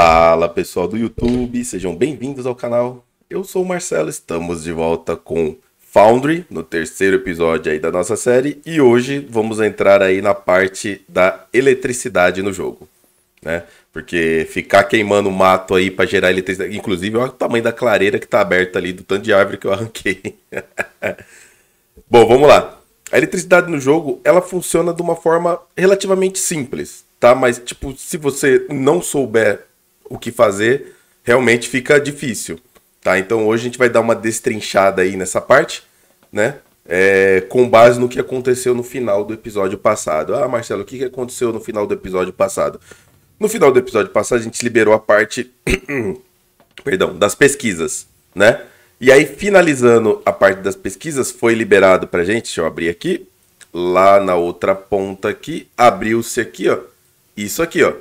Fala pessoal do YouTube, sejam bem-vindos ao canal. Eu sou o Marcelo, estamos de volta com Foundry, no terceiro episódio aí da nossa série, e hoje vamos entrar aí na parte da eletricidade no jogo, né? Porque ficar queimando mato aí para gerar eletricidade, inclusive olha o tamanho da clareira que tá aberta ali, do tanto de árvore que eu arranquei. Bom, vamos lá. A eletricidade no jogo, ela funciona de uma forma relativamente simples, tá? Mas, tipo, se você não souber o que fazer, realmente fica difícil, tá? Então hoje a gente vai dar uma destrinchada aí nessa parte, né? É, com base no que aconteceu no final do episódio passado. Ah, Marcelo, o que aconteceu no final do episódio passado? No final do episódio passado, a gente liberou a parte perdão, das pesquisas, né? E aí, finalizando a parte das pesquisas, foi liberado pra gente, deixa eu abrir aqui, lá na outra ponta aqui, abriu-se aqui, ó, isso aqui, ó,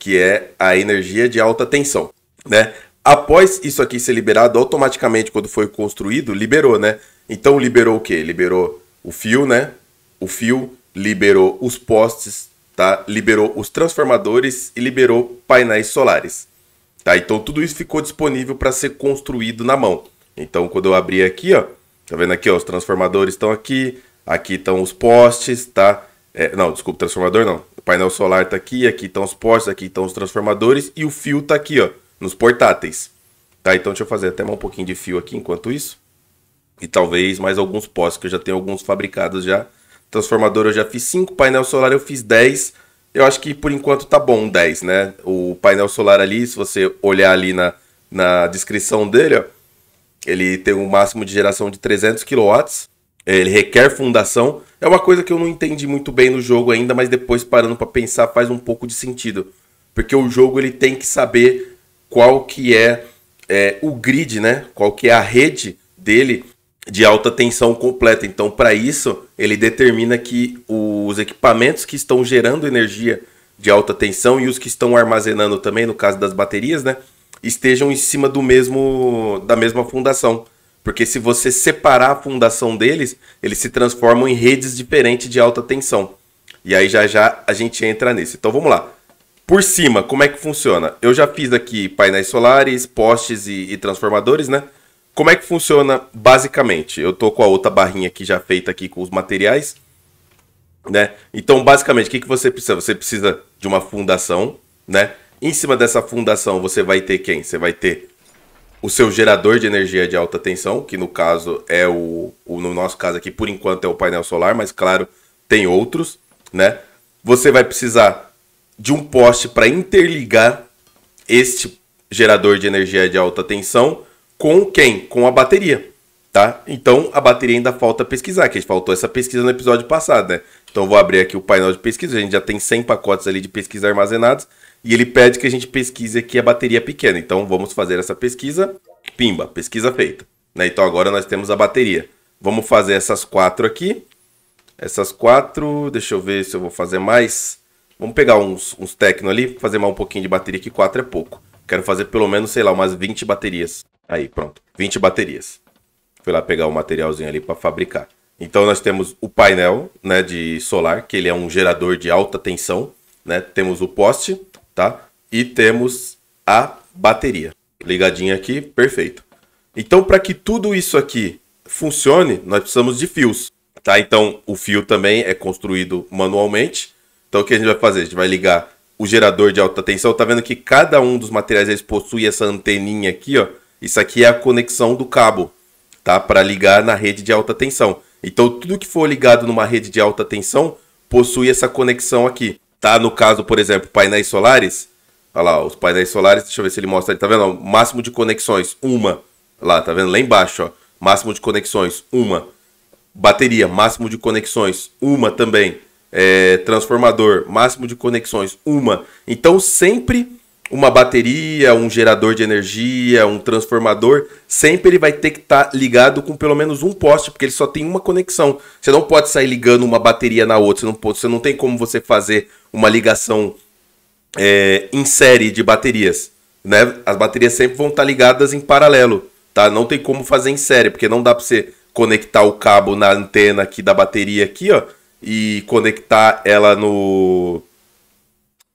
que é a energia de alta tensão, né? Após isso aqui ser liberado, automaticamente quando foi construído, liberou, né? Então liberou o que? Liberou o fio, né? O fio liberou os postes, tá? Liberou os transformadores e liberou painéis solares. Tá? Então tudo isso ficou disponível para ser construído na mão. Então quando eu abrir aqui, ó, tá vendo aqui, ó, os transformadores estão aqui, aqui estão os postes, tá? É, não, desculpa, transformador não. O painel solar tá aqui, aqui estão tá os postes, aqui estão tá os transformadores e o fio tá aqui, ó, nos portáteis. Tá, então deixa eu fazer até mais um pouquinho de fio aqui enquanto isso. E talvez mais alguns postes, que eu já tenho alguns fabricados já. Transformador eu já fiz 5, painel solar eu fiz 10. Eu acho que por enquanto tá bom 10, né? O painel solar ali, se você olhar ali na, na descrição dele, ó, ele tem um máximo de geração de 300 kW. Ele requer fundação, é uma coisa que eu não entendi muito bem no jogo ainda, mas depois parando para pensar faz um pouco de sentido. Porque o jogo ele tem que saber qual que é, é o grid, né? Qual que é a rede dele de alta tensão completa. Então, para isso, ele determina que os equipamentos que estão gerando energia de alta tensão e os que estão armazenando também, no caso das baterias, né, estejam em cima do mesmo da mesma fundação. Porque se você separar a fundação deles, eles se transformam em redes diferentes de alta tensão. E aí já já a gente entra nisso. Então vamos lá. Por cima, como é que funciona? Eu já fiz aqui painéis solares, postes e, e transformadores, né? Como é que funciona basicamente? Eu tô com a outra barrinha aqui já feita aqui com os materiais, né? Então basicamente o que, que você precisa? Você precisa de uma fundação, né? Em cima dessa fundação você vai ter quem? Você vai ter o seu gerador de energia de alta tensão, que no caso é o, o, no nosso caso aqui por enquanto é o painel solar, mas claro, tem outros, né? Você vai precisar de um poste para interligar este gerador de energia de alta tensão com quem? Com a bateria, tá? Então a bateria ainda falta pesquisar, que a gente faltou essa pesquisa no episódio passado, né? Então vou abrir aqui o painel de pesquisa, a gente já tem 100 pacotes ali de pesquisa armazenados. E ele pede que a gente pesquise aqui a bateria pequena. Então vamos fazer essa pesquisa. Pimba, pesquisa feita. Né? Então agora nós temos a bateria. Vamos fazer essas quatro aqui. Essas quatro. Deixa eu ver se eu vou fazer mais. Vamos pegar uns, uns tecno ali, fazer mais um pouquinho de bateria, que quatro é pouco. Quero fazer pelo menos, sei lá, umas 20 baterias. Aí, pronto. 20 baterias. Fui lá pegar o um materialzinho ali para fabricar. Então nós temos o painel né, de solar, que ele é um gerador de alta tensão. Né? Temos o poste, tá? E temos a bateria ligadinha aqui, perfeito. Então, para que tudo isso aqui funcione, nós precisamos de fios, tá? Então, o fio também é construído manualmente. Então, o que a gente vai fazer? A gente vai ligar o gerador de alta tensão. Tá vendo que cada um dos materiais eles possui essa anteninha aqui, ó. Isso aqui é a conexão do cabo, tá? Para ligar na rede de alta tensão. Então, tudo que for ligado numa rede de alta tensão possui essa conexão aqui tá no caso, por exemplo, painéis solares. Olha lá, os painéis solares, deixa eu ver se ele mostra ali, tá vendo? máximo de conexões, uma. Lá, tá vendo? Lá embaixo, ó. Máximo de conexões, uma. Bateria, máximo de conexões, uma também. É, transformador, máximo de conexões, uma. Então sempre uma bateria, um gerador de energia, um transformador, sempre ele vai ter que estar tá ligado com pelo menos um poste, porque ele só tem uma conexão. Você não pode sair ligando uma bateria na outra, você não, pode, você não tem como você fazer uma ligação é, em série de baterias. Né? As baterias sempre vão estar tá ligadas em paralelo, tá? Não tem como fazer em série, porque não dá para você conectar o cabo na antena aqui da bateria aqui, ó, e conectar ela no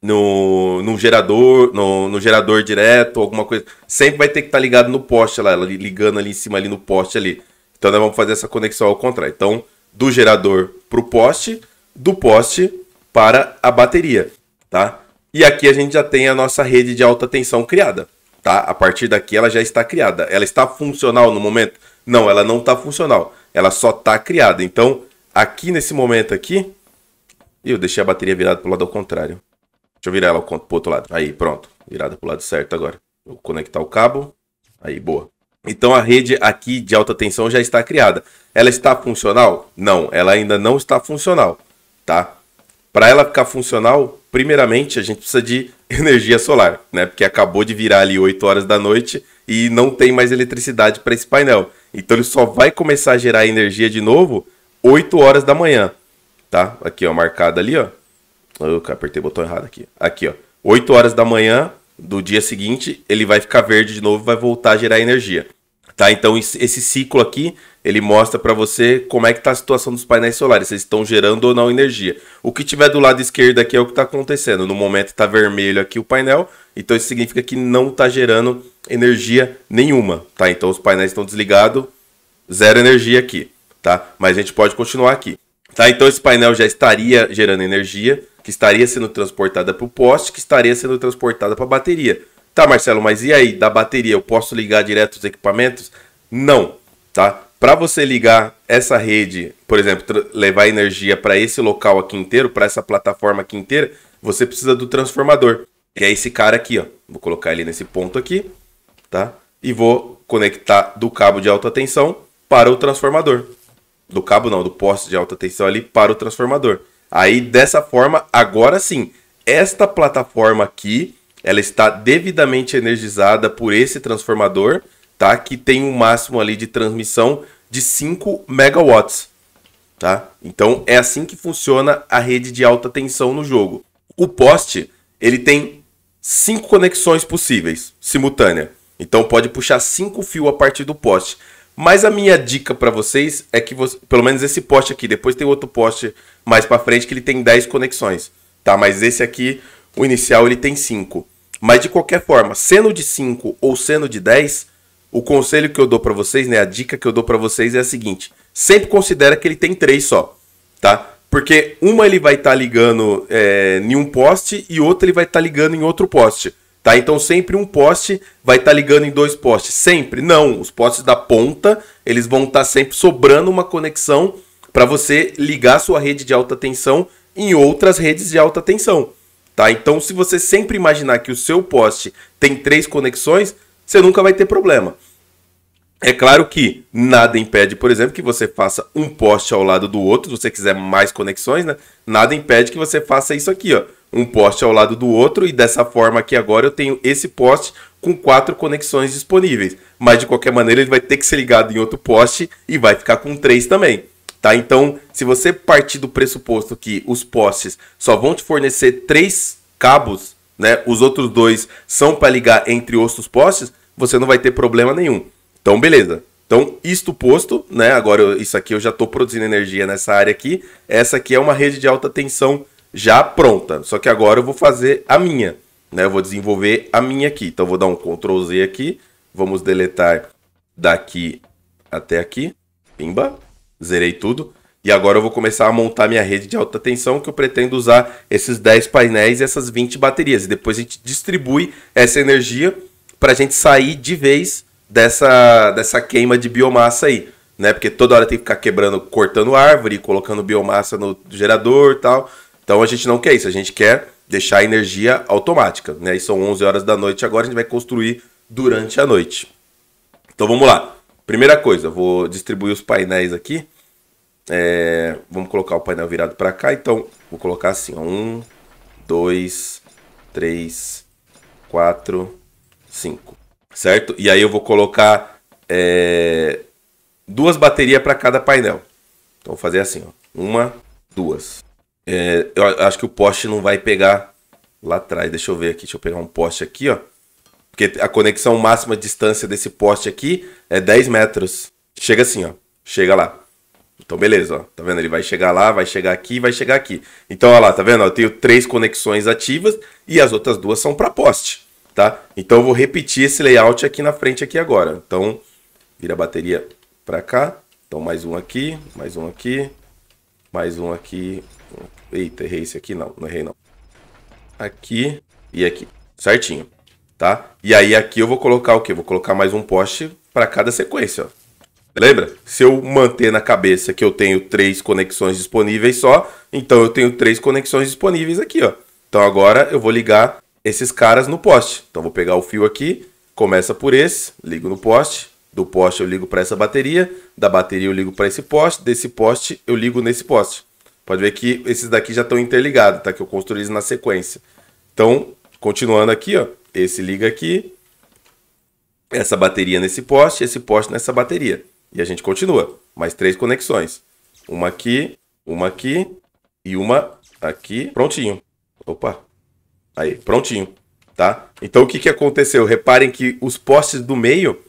no, no gerador, no, no, gerador direto, alguma coisa. Sempre vai ter que estar tá ligado no poste lá, ela ligando ali em cima ali no poste ali. Então nós vamos fazer essa conexão ao contrário. Então, do gerador para o poste, do poste para a bateria, tá? E aqui a gente já tem a nossa rede de alta tensão criada, tá? A partir daqui ela já está criada. Ela está funcional no momento? Não, ela não está funcional. Ela só está criada. Então, aqui nesse momento aqui, eu deixei a bateria virada para o lado ao contrário. Deixa eu virar ela pro outro lado. Aí, pronto. Virada pro lado certo agora. Vou conectar o cabo. Aí, boa. Então a rede aqui de alta tensão já está criada. Ela está funcional? Não, ela ainda não está funcional, tá? Para ela ficar funcional, primeiramente a gente precisa de energia solar, né? Porque acabou de virar ali 8 horas da noite e não tem mais eletricidade para esse painel. Então ele só vai começar a gerar energia de novo 8 horas da manhã, tá? Aqui ó, marcado ali, ó, eu apertei o botão errado aqui. Aqui, ó. 8 horas da manhã do dia seguinte, ele vai ficar verde de novo e vai voltar a gerar energia. Tá? Então esse ciclo aqui, ele mostra para você como é que tá a situação dos painéis solares, se estão gerando ou não energia. O que tiver do lado esquerdo aqui é o que está acontecendo. No momento está vermelho aqui o painel, então isso significa que não está gerando energia nenhuma, tá? Então os painéis estão desligados, zero energia aqui, tá? Mas a gente pode continuar aqui. Tá? Então esse painel já estaria gerando energia, que estaria sendo transportada para o poste, que estaria sendo transportada para a bateria. Tá, Marcelo, mas e aí, da bateria, eu posso ligar direto os equipamentos? Não, tá? Para você ligar essa rede, por exemplo, levar energia para esse local aqui inteiro, para essa plataforma aqui inteira, você precisa do transformador. que é esse cara aqui, ó. Vou colocar ele nesse ponto aqui, tá? E vou conectar do cabo de alta tensão para o transformador do cabo não, do poste de alta tensão ali para o transformador. Aí dessa forma, agora sim, esta plataforma aqui, ela está devidamente energizada por esse transformador, tá? Que tem um máximo ali de transmissão de 5 megawatts, tá? Então é assim que funciona a rede de alta tensão no jogo. O poste, ele tem cinco conexões possíveis simultânea. Então pode puxar cinco fios a partir do poste. Mas a minha dica para vocês é que você, pelo menos esse poste aqui, depois tem outro poste mais para frente que ele tem 10 conexões, tá? Mas esse aqui, o inicial ele tem 5. Mas de qualquer forma, sendo de 5 ou sendo de 10, o conselho que eu dou para vocês, né, a dica que eu dou para vocês é a seguinte: sempre considera que ele tem 3 só, tá? Porque uma ele vai estar tá ligando é, em um poste e outra ele vai estar tá ligando em outro poste. Tá? Então sempre um poste vai estar tá ligando em dois postes. Sempre. Não, os postes da ponta, eles vão estar tá sempre sobrando uma conexão para você ligar sua rede de alta tensão em outras redes de alta tensão. Tá? Então se você sempre imaginar que o seu poste tem três conexões, você nunca vai ter problema. É claro que nada impede, por exemplo, que você faça um poste ao lado do outro, se você quiser mais conexões, né? Nada impede que você faça isso aqui, ó um poste ao lado do outro e dessa forma aqui agora eu tenho esse poste com quatro conexões disponíveis. Mas de qualquer maneira ele vai ter que ser ligado em outro poste e vai ficar com três também. Tá? Então, se você partir do pressuposto que os postes só vão te fornecer três cabos, né? Os outros dois são para ligar entre outros postes, você não vai ter problema nenhum. Então, beleza. Então, isto posto, né? Agora, eu, isso aqui eu já estou produzindo energia nessa área aqui. Essa aqui é uma rede de alta tensão já pronta. Só que agora eu vou fazer a minha, né? Eu vou desenvolver a minha aqui. Então eu vou dar um Ctrl Z aqui, vamos deletar daqui até aqui. Pimba, zerei tudo. E agora eu vou começar a montar minha rede de alta tensão, que eu pretendo usar esses 10 painéis e essas 20 baterias. E depois a gente distribui essa energia para a gente sair de vez dessa, dessa queima de biomassa aí. Né? Porque toda hora tem que ficar quebrando, cortando árvore, colocando biomassa no gerador e tal. Então a gente não quer isso, a gente quer deixar a energia automática, né? E são 11 horas da noite agora, a gente vai construir durante a noite. Então vamos lá. Primeira coisa, vou distribuir os painéis aqui. É, vamos colocar o painel virado para cá, então vou colocar assim, ó, um, dois, três, quatro, cinco, certo? E aí eu vou colocar é, duas baterias para cada painel. Então vou fazer assim, ó, uma, duas, é, eu acho que o poste não vai pegar lá atrás. Deixa eu ver aqui, deixa eu pegar um poste aqui, ó. Porque a conexão máxima de distância desse poste aqui é 10 metros. Chega assim, ó. Chega lá. Então, beleza, ó. Tá vendo? Ele vai chegar lá, vai chegar aqui, vai chegar aqui. Então, olha lá, tá vendo? Eu tenho três conexões ativas e as outras duas são para poste, tá? Então, eu vou repetir esse layout aqui na frente aqui agora. Então, vira a bateria para cá. Então, mais um aqui, mais um aqui, mais um aqui, Eita, errei esse aqui. Não, não errei não. Aqui e aqui. Certinho, tá? E aí aqui eu vou colocar o quê? Vou colocar mais um poste para cada sequência, ó. Lembra? Se eu manter na cabeça que eu tenho três conexões disponíveis só, então eu tenho três conexões disponíveis aqui, ó. Então agora eu vou ligar esses caras no poste. Então vou pegar o fio aqui, começa por esse, ligo no poste, do poste eu ligo para essa bateria, da bateria eu ligo para esse poste, desse poste eu ligo nesse poste. Pode ver que esses daqui já estão interligados, tá? Que eu construí eles na sequência. Então, continuando aqui, ó. Esse liga aqui. Essa bateria nesse poste, esse poste nessa bateria. E a gente continua. Mais três conexões. Uma aqui, uma aqui e uma aqui. Prontinho. Opa. Aí, prontinho. Tá? Então, o que, que aconteceu? Reparem que os postes do meio...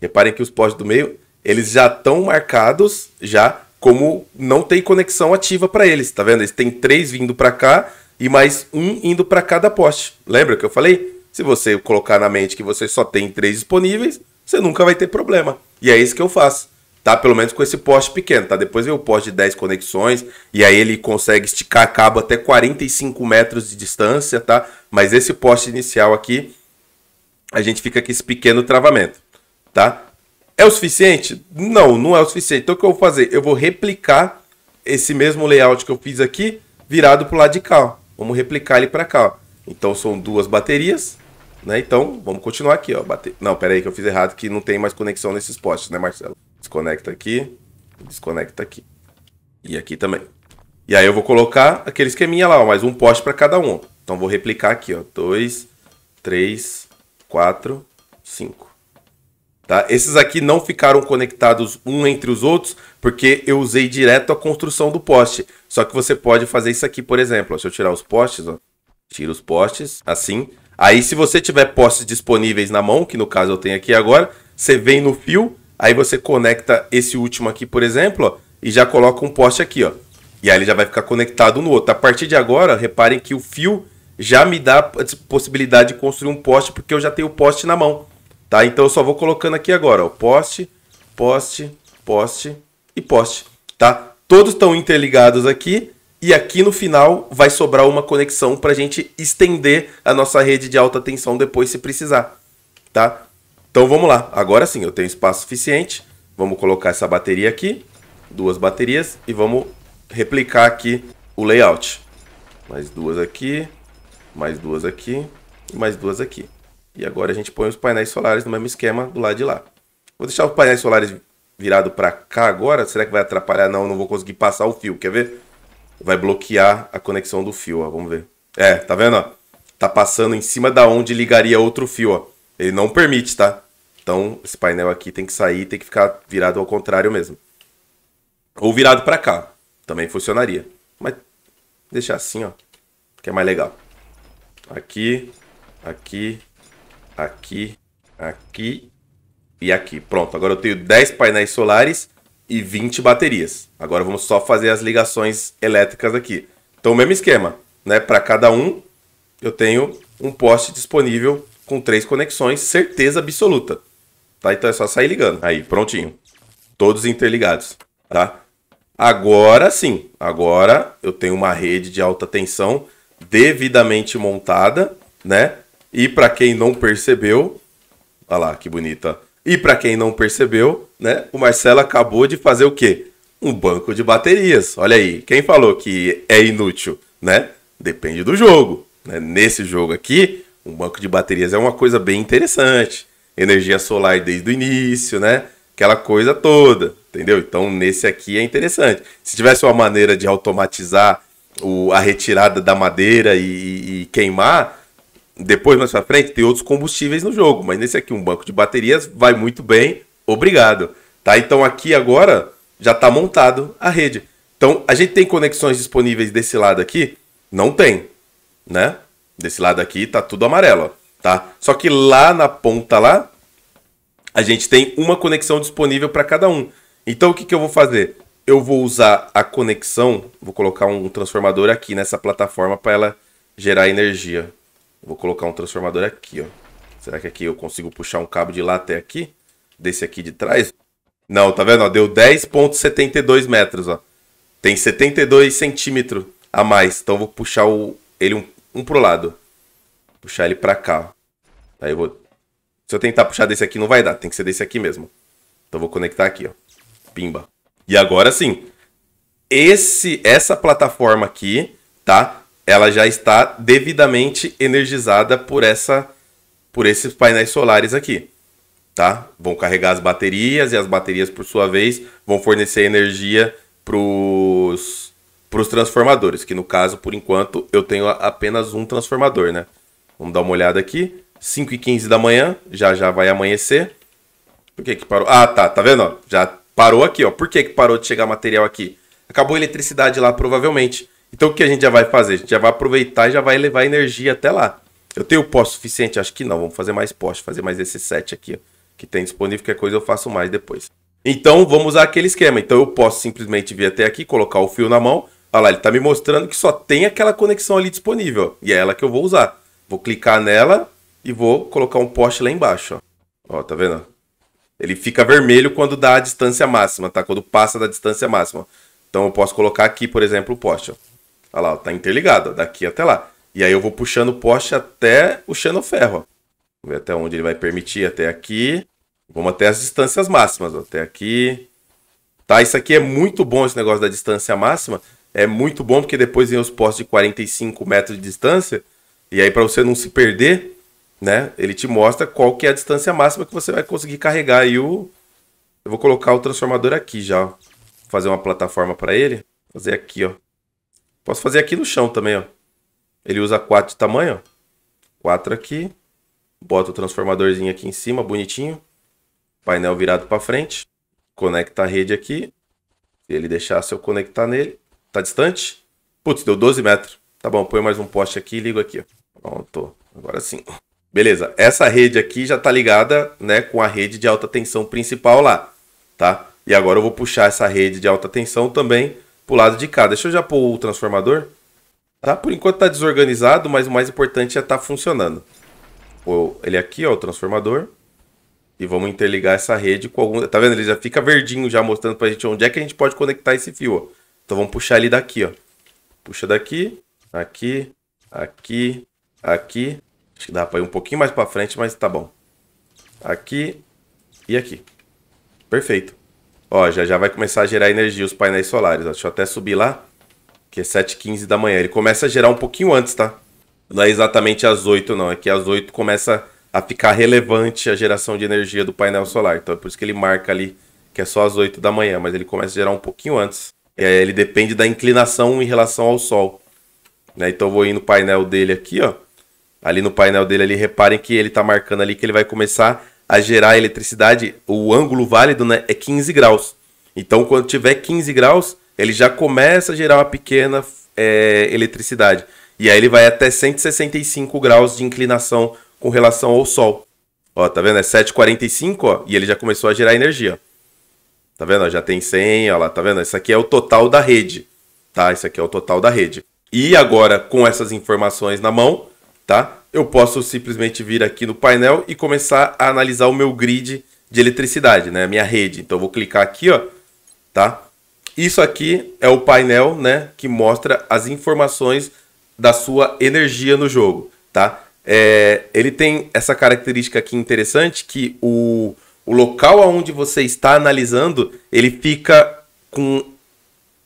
Reparem que os postes do meio, eles já estão marcados já como não tem conexão ativa para eles, tá vendo? Eles têm três vindo para cá e mais um indo para cada poste. Lembra que eu falei? Se você colocar na mente que você só tem três disponíveis, você nunca vai ter problema. E é isso que eu faço, tá? Pelo menos com esse poste pequeno, tá? Depois vem o poste de 10 conexões e aí ele consegue esticar cabo até 45 metros de distância, tá? Mas esse poste inicial aqui, a gente fica com esse pequeno travamento, tá? É o suficiente? Não, não é o suficiente. Então o que eu vou fazer? Eu vou replicar esse mesmo layout que eu fiz aqui, virado para o lado de cá. Ó. Vamos replicar ele para cá. Ó. Então são duas baterias. Né? Então, vamos continuar aqui, ó. Não, pera aí que eu fiz errado, que não tem mais conexão nesses postes, né, Marcelo? Desconecta aqui, desconecta aqui. E aqui também. E aí eu vou colocar aquele esqueminha lá, ó, mais um poste para cada um. Então, vou replicar aqui, ó. Dois, três, quatro, cinco. Tá? Esses aqui não ficaram conectados um entre os outros, porque eu usei direto a construção do poste. Só que você pode fazer isso aqui, por exemplo. Ó, deixa eu tirar os postes. Ó. Tira os postes, assim. Aí, se você tiver postes disponíveis na mão, que no caso eu tenho aqui agora, você vem no fio, aí você conecta esse último aqui, por exemplo, ó, e já coloca um poste aqui, ó. E aí ele já vai ficar conectado no outro. A partir de agora, reparem que o fio já me dá a possibilidade de construir um poste, porque eu já tenho o poste na mão. Tá? Então eu só vou colocando aqui agora, ó, poste, poste, poste e poste, tá? Todos estão interligados aqui e aqui no final vai sobrar uma conexão para a gente estender a nossa rede de alta tensão depois se precisar, tá? Então vamos lá, agora sim eu tenho espaço suficiente, vamos colocar essa bateria aqui, duas baterias e vamos replicar aqui o layout. Mais duas aqui, mais duas aqui e mais duas aqui. E agora a gente põe os painéis solares no mesmo esquema do lado de lá. Vou deixar os painéis solares virado para cá agora. Será que vai atrapalhar? Não, não vou conseguir passar o fio. Quer ver? Vai bloquear a conexão do fio, ó. Vamos ver. É, tá vendo? Ó? Tá passando em cima da onde ligaria outro fio, ó. Ele não permite, tá? Então, esse painel aqui tem que sair, tem que ficar virado ao contrário mesmo. Ou virado para cá. Também funcionaria. Mas deixar assim, ó. Que é mais legal. Aqui, aqui aqui, aqui e aqui. Pronto, agora eu tenho 10 painéis solares e 20 baterias. Agora vamos só fazer as ligações elétricas aqui. Então o mesmo esquema, né? Para cada um eu tenho um poste disponível com três conexões, certeza absoluta. Tá? Então é só sair ligando. Aí, prontinho. Todos interligados, tá? Agora sim, agora eu tenho uma rede de alta tensão devidamente montada, né? E para quem não percebeu, olha lá que bonita. E para quem não percebeu, né, o Marcelo acabou de fazer o quê? Um banco de baterias. Olha aí, quem falou que é inútil, né? Depende do jogo. Né? Nesse jogo aqui, um banco de baterias é uma coisa bem interessante. Energia solar desde o início, né? Aquela coisa toda, entendeu? Então nesse aqui é interessante. Se tivesse uma maneira de automatizar o, a retirada da madeira e, e queimar, depois, mais pra frente, tem outros combustíveis no jogo, mas nesse aqui, um banco de baterias, vai muito bem, obrigado. Tá? Então aqui agora já está montado a rede. Então a gente tem conexões disponíveis desse lado aqui? Não tem, né? Desse lado aqui tá tudo amarelo, tá? Só que lá na ponta lá, a gente tem uma conexão disponível para cada um. Então o que, que eu vou fazer? Eu vou usar a conexão, vou colocar um transformador aqui nessa plataforma para ela gerar energia vou colocar um transformador aqui, ó. Será que aqui eu consigo puxar um cabo de lá até aqui? Desse aqui de trás? Não, tá vendo? Ó, deu 10.72 metros, ó. Tem 72 centímetros a mais. Então eu vou puxar o, ele um, um pro lado. Puxar ele pra cá. Aí eu vou... Se eu tentar puxar desse aqui, não vai dar. Tem que ser desse aqui mesmo. Então eu vou conectar aqui, ó. Pimba. E agora sim. Esse, essa plataforma aqui, tá? ela já está devidamente energizada por essa por esses painéis solares aqui, tá? Vão carregar as baterias e as baterias por sua vez vão fornecer energia para os transformadores, que no caso, por enquanto, eu tenho apenas um transformador, né? Vamos dar uma olhada aqui. 5 e 15 da manhã, já já vai amanhecer. Por que que parou? Ah, tá, tá vendo? Já parou aqui, ó. Por que que parou de chegar material aqui? Acabou a eletricidade lá, provavelmente. Então o que a gente já vai fazer? A gente já vai aproveitar e já vai levar energia até lá. Eu tenho pós suficiente? Acho que não. Vamos fazer mais pós, fazer mais esse set aqui, ó, que tem disponível. Qualquer coisa eu faço mais depois. Então vamos usar aquele esquema. Então eu posso simplesmente vir até aqui, colocar o fio na mão. Olha lá, ele está me mostrando que só tem aquela conexão ali disponível. E é ela que eu vou usar. Vou clicar nela e vou colocar um poste lá embaixo. Ó, ó tá vendo? Ele fica vermelho quando dá a distância máxima, tá? Quando passa da distância máxima. Então eu posso colocar aqui, por exemplo, o poste. Ó. Olha lá, tá interligado, daqui até lá. E aí eu vou puxando o poste até o ferro Vamos ver até onde ele vai permitir, até aqui. Vamos até as distâncias máximas, ó. até aqui. Tá, isso aqui é muito bom, esse negócio da distância máxima. É muito bom porque depois vem os postes de 45 metros de distância. E aí para você não se perder, né? Ele te mostra qual que é a distância máxima que você vai conseguir carregar aí o... Eu vou colocar o transformador aqui já, ó. fazer uma plataforma para ele. fazer aqui, ó. Posso fazer aqui no chão também, ó. Ele usa 4 de tamanho, ó. 4 aqui. Bota o transformadorzinho aqui em cima, bonitinho. Painel virado para frente. Conecta a rede aqui. Se ele deixar, se eu conectar nele. Tá distante? Putz, deu 12 metros. Tá bom, põe mais um poste aqui e ligo aqui. Ó. Pronto. Agora sim. Beleza. Essa rede aqui já tá ligada né, com a rede de alta tensão principal lá. Tá? E agora eu vou puxar essa rede de alta tensão também pro lado de cá. Deixa eu já pôr o transformador. Tá? Por enquanto tá desorganizado, mas o mais importante é tá funcionando. ele aqui, ó, o transformador. E vamos interligar essa rede com algum... Tá vendo? Ele já fica verdinho já mostrando pra gente onde é que a gente pode conectar esse fio, ó. Então vamos puxar ele daqui, ó. Puxa daqui, aqui, aqui, aqui. Acho que dá pra ir um pouquinho mais pra frente, mas tá bom. Aqui e aqui. Perfeito. Ó, já já vai começar a gerar energia os painéis solares. Ó. Deixa eu até subir lá, que é 7h15 da manhã. Ele começa a gerar um pouquinho antes, tá? Não é exatamente às 8 não, é que às 8 começa a ficar relevante a geração de energia do painel solar. Então é por isso que ele marca ali que é só às 8 da manhã, mas ele começa a gerar um pouquinho antes. E aí ele depende da inclinação em relação ao Sol. Né? Então eu vou ir no painel dele aqui, ó. Ali no painel dele, ali, reparem que ele está marcando ali que ele vai começar a gerar eletricidade, o ângulo válido né, é 15 graus. Então, quando tiver 15 graus, ele já começa a gerar uma pequena é, eletricidade. E aí ele vai até 165 graus de inclinação com relação ao Sol. Ó, tá vendo? É 7,45, ó, e ele já começou a gerar energia. Tá vendo? já tem 100, ó lá, tá vendo? Isso aqui é o total da rede, tá? Isso aqui é o total da rede. E agora, com essas informações na mão, tá? Eu posso simplesmente vir aqui no painel e começar a analisar o meu grid de eletricidade, né? A minha rede. Então eu vou clicar aqui, ó, tá? Isso aqui é o painel, né, que mostra as informações da sua energia no jogo, tá? É, ele tem essa característica aqui interessante que o, o local aonde você está analisando, ele fica com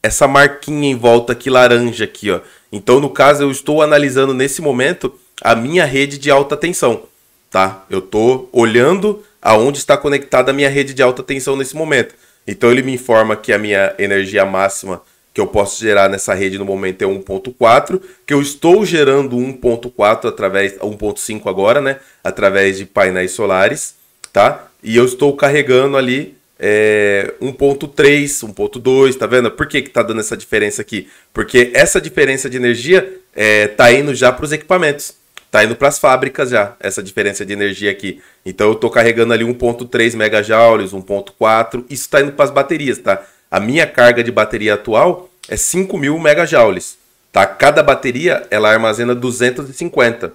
essa marquinha em volta aqui laranja aqui, ó. Então, no caso, eu estou analisando nesse momento a minha rede de alta tensão, tá? Eu tô olhando aonde está conectada a minha rede de alta tensão nesse momento. Então ele me informa que a minha energia máxima que eu posso gerar nessa rede no momento é 1.4, que eu estou gerando 1.4 através 1.5 agora, né, através de painéis solares, tá? E eu estou carregando ali é, 1.3, 1.2, tá vendo? Por que que tá dando essa diferença aqui? Porque essa diferença de energia é, tá indo já para os equipamentos tá indo para as fábricas já, essa diferença de energia aqui. Então eu tô carregando ali 1.3 megajoules, 1.4, isso está indo para as baterias, tá? A minha carga de bateria atual é 5.000 megajoules, tá? Cada bateria, ela armazena 250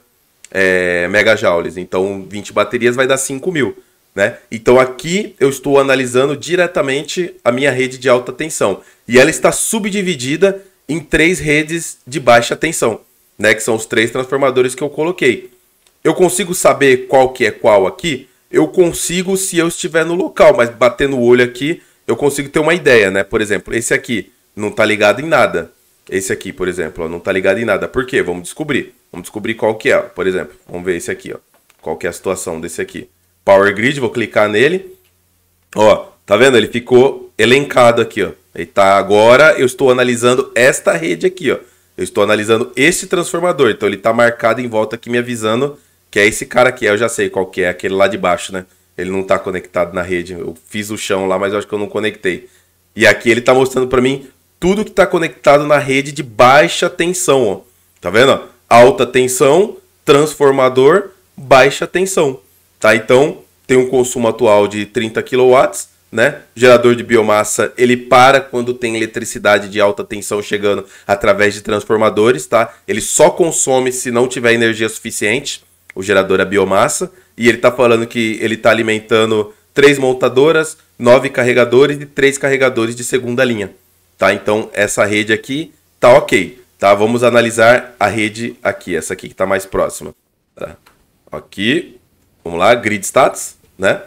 é, megajoules, então 20 baterias vai dar 5.000, né? Então aqui eu estou analisando diretamente a minha rede de alta tensão, e ela está subdividida em três redes de baixa tensão né, que são os três transformadores que eu coloquei. Eu consigo saber qual que é qual aqui? Eu consigo se eu estiver no local, mas batendo o olho aqui, eu consigo ter uma ideia, né? Por exemplo, esse aqui não está ligado em nada. Esse aqui, por exemplo, ó, não está ligado em nada. Por quê? Vamos descobrir. Vamos descobrir qual que é, por exemplo. Vamos ver esse aqui, ó. Qual que é a situação desse aqui. Power Grid, vou clicar nele. Ó, tá vendo? Ele ficou elencado aqui, ó. Ele tá agora, eu estou analisando esta rede aqui, ó. Eu estou analisando este transformador, então ele está marcado em volta aqui me avisando que é esse cara aqui. Eu já sei qual que é, aquele lá de baixo, né? Ele não está conectado na rede. Eu fiz o chão lá, mas eu acho que eu não conectei. E aqui ele está mostrando para mim tudo que está conectado na rede de baixa tensão, ó. Tá vendo? Alta tensão, transformador, baixa tensão, tá? Então, tem um consumo atual de 30 kW né? Gerador de biomassa, ele para quando tem eletricidade de alta tensão chegando através de transformadores, tá? Ele só consome se não tiver energia suficiente, o gerador a é biomassa, e ele tá falando que ele tá alimentando três montadoras, nove carregadores e três carregadores de segunda linha, tá? Então essa rede aqui tá OK, tá? Vamos analisar a rede aqui, essa aqui que tá mais próxima. Tá? Aqui, vamos lá, grid status, né?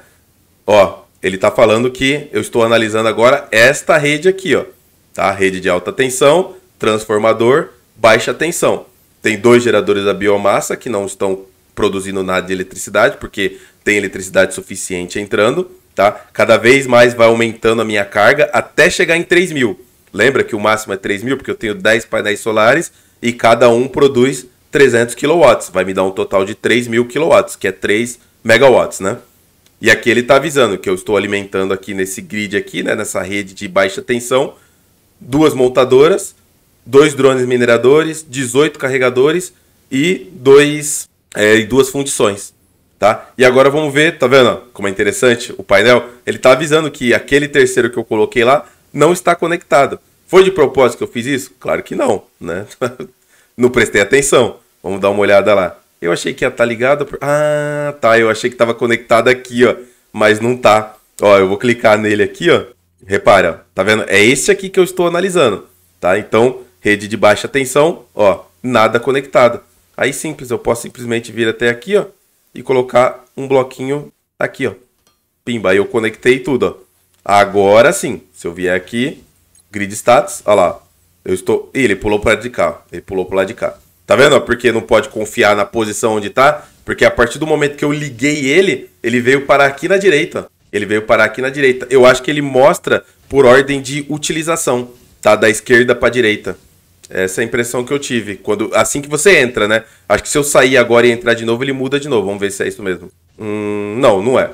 Ó, ele está falando que eu estou analisando agora esta rede aqui, ó, tá? Rede de alta tensão, transformador, baixa tensão. Tem dois geradores da biomassa que não estão produzindo nada de eletricidade, porque tem eletricidade suficiente entrando, tá? Cada vez mais vai aumentando a minha carga até chegar em 3 mil. Lembra que o máximo é 3 mil, porque eu tenho 10 painéis solares e cada um produz 300 kW. Vai me dar um total de 3 mil kW, que é 3 megawatts, né? E aqui ele está avisando que eu estou alimentando aqui nesse grid aqui, né, nessa rede de baixa tensão, duas montadoras, dois drones mineradores, 18 carregadores e dois, é, duas fundições. Tá? E agora vamos ver, tá vendo como é interessante o painel? Ele está avisando que aquele terceiro que eu coloquei lá não está conectado. Foi de propósito que eu fiz isso? Claro que não, né? não prestei atenção. Vamos dar uma olhada lá. Eu achei que ia estar tá ligado. Ah, tá. Eu achei que estava conectado aqui, ó. Mas não tá. Ó, eu vou clicar nele aqui, ó. Repara, tá vendo? É esse aqui que eu estou analisando, tá? Então, rede de baixa tensão, ó, nada conectado. Aí simples, eu posso simplesmente vir até aqui, ó, e colocar um bloquinho aqui, ó. Pimba, aí eu conectei tudo, ó. Agora sim, se eu vier aqui, grid status, ó lá, eu estou... Ih, ele pulou para de cá, ele pulou para lá de cá. Tá vendo? Porque não pode confiar na posição onde tá. Porque a partir do momento que eu liguei ele, ele veio parar aqui na direita. Ele veio parar aqui na direita. Eu acho que ele mostra por ordem de utilização, tá? Da esquerda para direita. Essa é a impressão que eu tive. quando Assim que você entra, né? Acho que se eu sair agora e entrar de novo, ele muda de novo. Vamos ver se é isso mesmo. Hum, não, não é.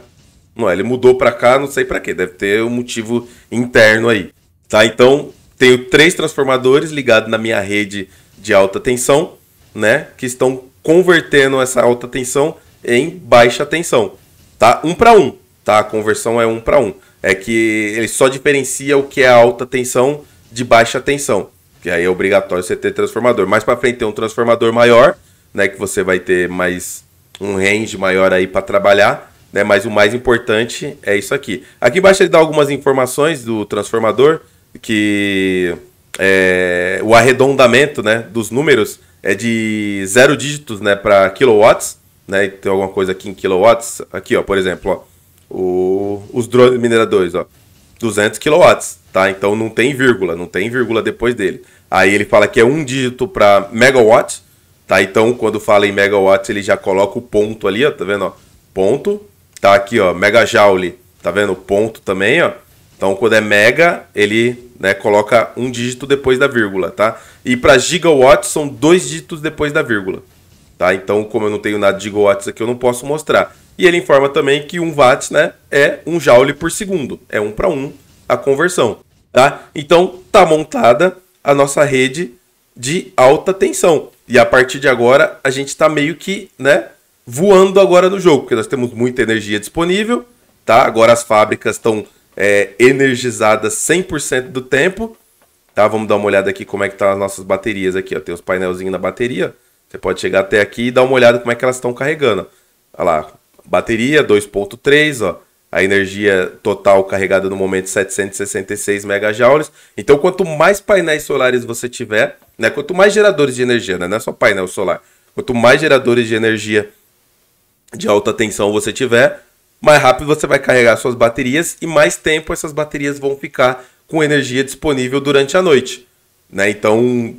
Não é. Ele mudou para cá, não sei para quê. Deve ter um motivo interno aí. Tá? Então, tenho três transformadores ligados na minha rede de alta tensão né, que estão convertendo essa alta tensão em baixa tensão, tá? Um para um, tá? A conversão é um para um. É que ele só diferencia o que é alta tensão de baixa tensão, que aí é obrigatório você ter transformador. Mais para frente tem um transformador maior, né, que você vai ter mais um range maior aí para trabalhar, né? Mas o mais importante é isso aqui. Aqui embaixo ele dá algumas informações do transformador que é, o arredondamento, né, dos números é de zero dígitos, né, para kilowatts, né? Tem alguma coisa aqui em kilowatts, aqui, ó, por exemplo, ó, o, os drones mineradores, ó, 200 kilowatts, tá? Então não tem vírgula, não tem vírgula depois dele. Aí ele fala que é um dígito para megawatts, tá? Então quando fala em megawatts ele já coloca o ponto ali, ó, tá vendo? Ó, ponto, tá aqui, ó, megajoule, tá vendo? Ponto também, ó. Então, quando é mega, ele né, coloca um dígito depois da vírgula, tá? E para gigawatts são dois dígitos depois da vírgula, tá? Então, como eu não tenho nada de gigawatts aqui, eu não posso mostrar. E ele informa também que 1 um watt né, é 1 um joule por segundo, é 1 um para 1 a conversão, tá? Então, tá montada a nossa rede de alta tensão. E a partir de agora, a gente está meio que, né, voando agora no jogo, porque nós temos muita energia disponível, tá? Agora as fábricas estão é, energizada 100% do tempo. Tá, vamos dar uma olhada aqui como é que tá as nossas baterias aqui, ó. Tem os painelzinhos da bateria. Você pode chegar até aqui e dar uma olhada como é que elas estão carregando. Olha lá, bateria 2.3, ó. A energia total carregada no momento 766 megajoules. Então, quanto mais painéis solares você tiver, né? Quanto mais geradores de energia, né? Não é só painel solar. Quanto mais geradores de energia de alta tensão você tiver, mais rápido você vai carregar suas baterias e mais tempo essas baterias vão ficar com energia disponível durante a noite. Né? Então,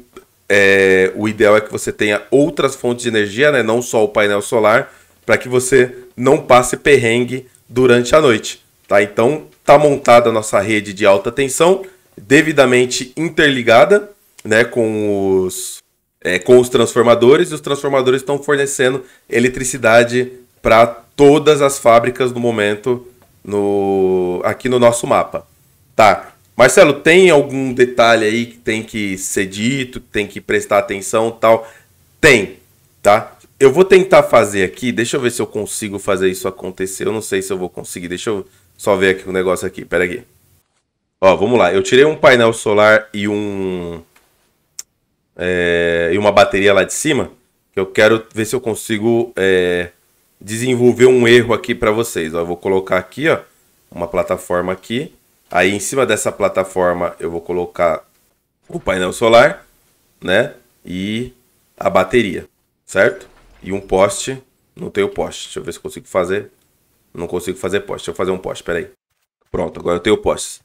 é, o ideal é que você tenha outras fontes de energia, né? não só o painel solar, para que você não passe perrengue durante a noite. Tá? Então, está montada a nossa rede de alta tensão, devidamente interligada né? com, os, é, com os transformadores, e os transformadores estão fornecendo eletricidade para todas as fábricas no momento no aqui no nosso mapa. Tá. Marcelo, tem algum detalhe aí que tem que ser dito, que tem que prestar atenção, tal? Tem, tá? Eu vou tentar fazer aqui, deixa eu ver se eu consigo fazer isso acontecer. Eu não sei se eu vou conseguir. Deixa eu só ver aqui o um negócio aqui. Pera aqui. Ó, vamos lá. Eu tirei um painel solar e um é, e uma bateria lá de cima. Que eu quero ver se eu consigo é, desenvolver um erro aqui para vocês. Ó, eu vou colocar aqui ó, uma plataforma aqui. Aí em cima dessa plataforma eu vou colocar o painel solar, né? E a bateria, certo? E um poste. Não tem o poste. Deixa eu ver se consigo fazer. Não consigo fazer poste. Deixa eu fazer um poste, peraí. Pronto, agora eu tenho o poste.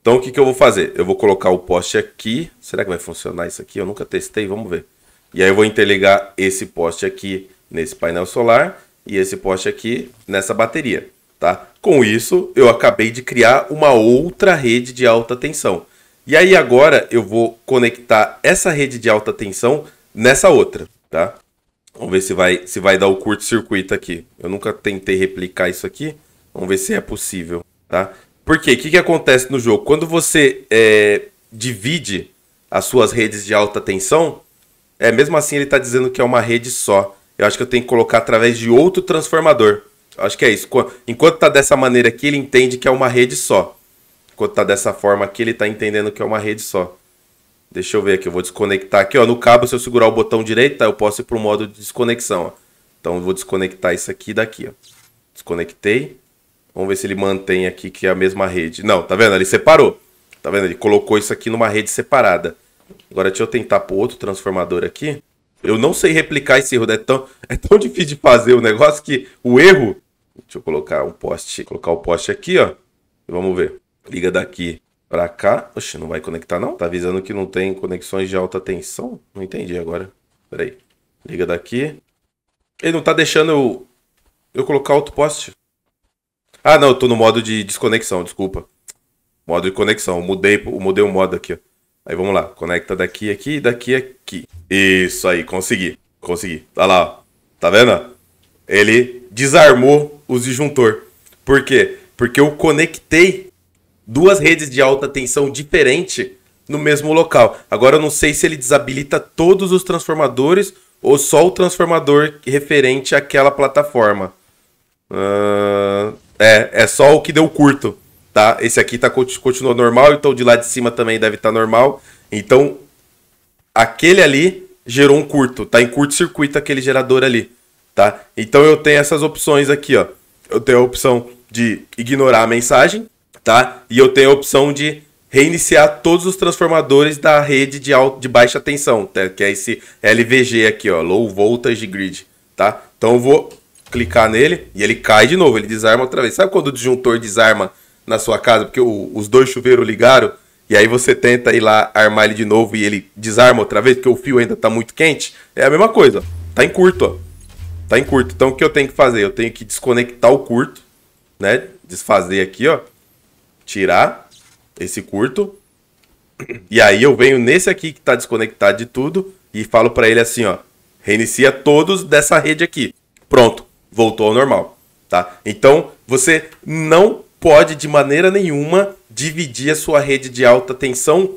Então o que, que eu vou fazer? Eu vou colocar o poste aqui. Será que vai funcionar isso aqui? Eu nunca testei, vamos ver. E aí eu vou interligar esse poste aqui nesse painel solar e esse poste aqui nessa bateria, tá? Com isso, eu acabei de criar uma outra rede de alta tensão. E aí agora eu vou conectar essa rede de alta tensão nessa outra, tá? Vamos ver se vai, se vai dar o curto-circuito aqui. Eu nunca tentei replicar isso aqui. Vamos ver se é possível, tá? Porque o que, que acontece no jogo? Quando você é, divide as suas redes de alta tensão, é mesmo assim ele está dizendo que é uma rede só. Eu acho que eu tenho que colocar através de outro transformador. Eu acho que é isso. Enquanto tá dessa maneira aqui, ele entende que é uma rede só. Enquanto tá dessa forma aqui, ele tá entendendo que é uma rede só. Deixa eu ver aqui, eu vou desconectar aqui, ó. No cabo, se eu segurar o botão direito, tá? eu posso ir pro modo de desconexão, ó. Então eu vou desconectar isso aqui daqui, ó. Desconectei. Vamos ver se ele mantém aqui que é a mesma rede. Não, tá vendo? Ele separou. Tá vendo? Ele colocou isso aqui numa rede separada. Agora deixa eu tentar pro outro transformador aqui. Eu não sei replicar esse erro. Né? É tão, é tão difícil de fazer o negócio que o erro. Deixa eu colocar um poste. Colocar o poste aqui, ó. Vamos ver. Liga daqui para cá. Oxe, não vai conectar, não? Tá avisando que não tem conexões de alta tensão? Não entendi agora. Pera aí. Liga daqui. Ele não tá deixando eu, eu colocar outro poste. Ah, não, eu tô no modo de desconexão, desculpa. Modo de conexão. mudei, eu mudei o modo aqui, ó. Aí vamos lá, conecta daqui, aqui, daqui, aqui. Isso aí, consegui, consegui. Tá lá, tá vendo? Ele desarmou o disjuntor. Por quê? Porque eu conectei duas redes de alta tensão diferente no mesmo local. Agora eu não sei se ele desabilita todos os transformadores ou só o transformador referente àquela plataforma. Uh, é, é só o que deu curto tá? Esse aqui tá, continuou normal, então de lá de cima também deve estar tá normal. Então, aquele ali gerou um curto, tá em curto-circuito aquele gerador ali, tá? Então eu tenho essas opções aqui, ó. Eu tenho a opção de ignorar a mensagem, tá? E eu tenho a opção de reiniciar todos os transformadores da rede de, alto de baixa tensão, tá? que é esse LVG aqui, ó, Low Voltage Grid, tá? Então eu vou clicar nele e ele cai de novo, ele desarma outra vez. Sabe quando o disjuntor desarma na sua casa, porque o, os dois chuveiros ligaram, e aí você tenta ir lá armar ele de novo e ele desarma outra vez, porque o fio ainda tá muito quente, é a mesma coisa. Tá em curto, ó. Tá em curto. Então o que eu tenho que fazer? Eu tenho que desconectar o curto, né? Desfazer aqui, ó. Tirar esse curto. E aí eu venho nesse aqui que tá desconectado de tudo e falo para ele assim, ó. Reinicia todos dessa rede aqui. Pronto, voltou ao normal, tá? Então, você não pode de maneira nenhuma dividir a sua rede de alta tensão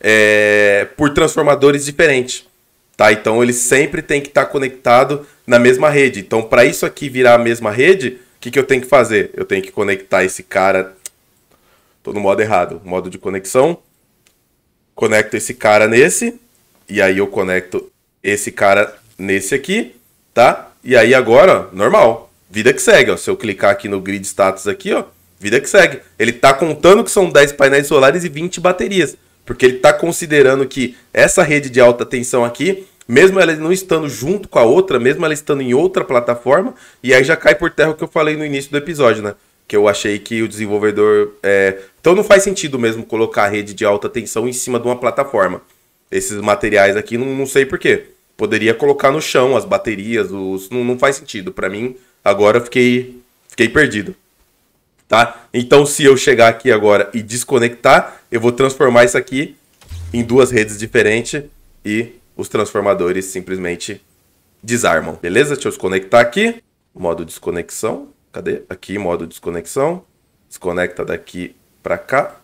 é, por transformadores diferentes. Tá? Então ele sempre tem que estar tá conectado na mesma rede. Então, para isso aqui virar a mesma rede, o que, que eu tenho que fazer? Eu tenho que conectar esse cara. Tô no modo errado. Modo de conexão. Conecto esse cara nesse. E aí eu conecto esse cara nesse aqui. Tá? E aí agora, ó, normal. Vida que segue. Ó. Se eu clicar aqui no grid status aqui, ó vida que segue. Ele tá contando que são 10 painéis solares e 20 baterias, porque ele tá considerando que essa rede de alta tensão aqui, mesmo ela não estando junto com a outra, mesmo ela estando em outra plataforma, e aí já cai por terra o que eu falei no início do episódio, né? Que eu achei que o desenvolvedor. É... Então não faz sentido mesmo colocar a rede de alta tensão em cima de uma plataforma. Esses materiais aqui, não, não sei porquê. Poderia colocar no chão as baterias, os... não, não faz sentido. para mim, agora eu fiquei, fiquei perdido tá? Então, se eu chegar aqui agora e desconectar, eu vou transformar isso aqui em duas redes diferentes e os transformadores simplesmente desarmam, beleza? Deixa eu desconectar aqui, modo desconexão, cadê? Aqui, modo desconexão, desconecta daqui para cá,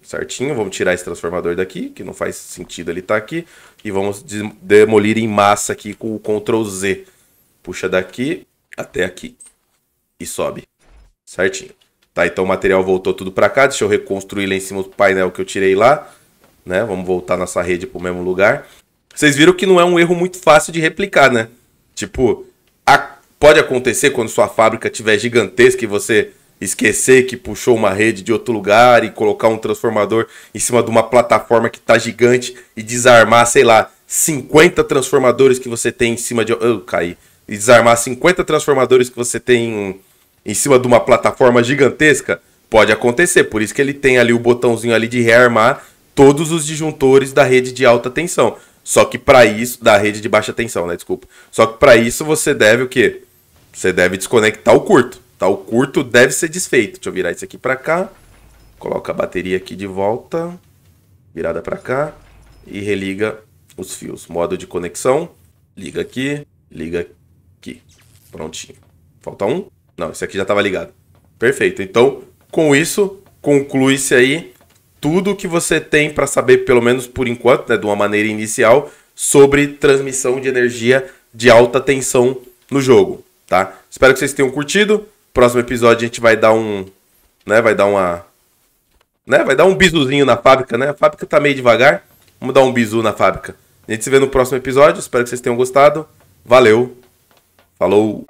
certinho, vamos tirar esse transformador daqui, que não faz sentido ele estar tá aqui, e vamos demolir em massa aqui com o Ctrl Z, puxa daqui até aqui e sobe, certinho. Tá, então o material voltou tudo para cá. Deixa eu reconstruir lá em cima do painel que eu tirei lá. Né? Vamos voltar nossa rede para o mesmo lugar. Vocês viram que não é um erro muito fácil de replicar, né? Tipo, a... pode acontecer quando sua fábrica tiver gigantesca e você esquecer que puxou uma rede de outro lugar e colocar um transformador em cima de uma plataforma que está gigante e desarmar, sei lá, 50 transformadores que você tem em cima de. Eu caí. E desarmar 50 transformadores que você tem em cima de uma plataforma gigantesca, pode acontecer. Por isso que ele tem ali o botãozinho ali de rearmar todos os disjuntores da rede de alta tensão. Só que para isso, da rede de baixa tensão, né? Desculpa. Só que para isso você deve o quê? Você deve desconectar o curto. Tá? O curto deve ser desfeito. Deixa eu virar isso aqui para cá. Coloca a bateria aqui de volta. Virada para cá. E religa os fios. Modo de conexão. Liga aqui. Liga aqui. Prontinho. Falta um. Não, esse aqui já estava ligado. Perfeito. Então, com isso, conclui-se aí tudo que você tem para saber, pelo menos por enquanto, né, de uma maneira inicial, sobre transmissão de energia de alta tensão no jogo, tá? Espero que vocês tenham curtido. Próximo episódio a gente vai dar um, né, vai dar uma, né, vai dar um bisuzinho na fábrica, né? A fábrica tá meio devagar. Vamos dar um bisu na fábrica. A gente se vê no próximo episódio. Espero que vocês tenham gostado. Valeu. Falou.